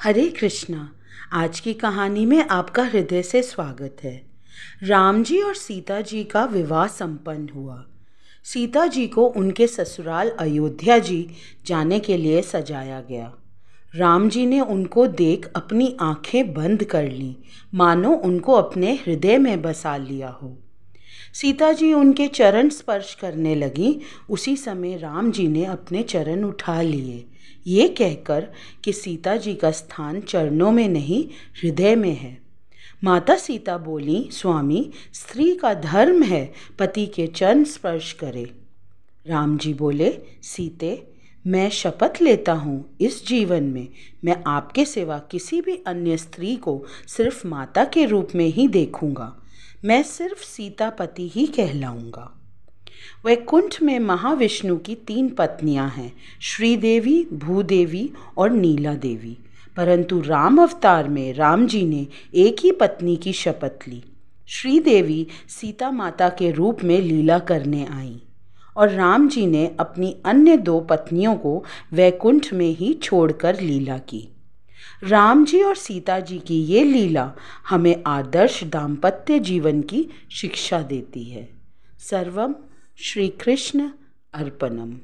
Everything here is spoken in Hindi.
हरे कृष्णा आज की कहानी में आपका हृदय से स्वागत है राम जी और सीता जी का विवाह संपन्न हुआ सीता जी को उनके ससुराल अयोध्या जी जाने के लिए सजाया गया राम जी ने उनको देख अपनी आंखें बंद कर लीं मानो उनको अपने हृदय में बसा लिया हो सीता जी उनके चरण स्पर्श करने लगी उसी समय राम जी ने अपने चरण उठा लिए ये कहकर कि सीता जी का स्थान चरणों में नहीं हृदय में है माता सीता बोली स्वामी स्त्री का धर्म है पति के चरण स्पर्श करे राम जी बोले सीते मैं शपथ लेता हूँ इस जीवन में मैं आपके सिवा किसी भी अन्य स्त्री को सिर्फ माता के रूप में ही देखूँगा मैं सिर्फ सीतापति ही कहलाऊंगा वैकुंठ में महाविष्णु की तीन पत्नियां हैं श्रीदेवी भूदेवी और नीला देवी परंतु राम अवतार में राम जी ने एक ही पत्नी की शपथ ली श्रीदेवी सीता माता के रूप में लीला करने आई और राम जी ने अपनी अन्य दो पत्नियों को वैकुंठ में ही छोड़कर लीला की राम जी और सीता जी की ये लीला हमें आदर्श दाम्पत्य जीवन की शिक्षा देती है सर्वम श्री कृष्ण अर्पणम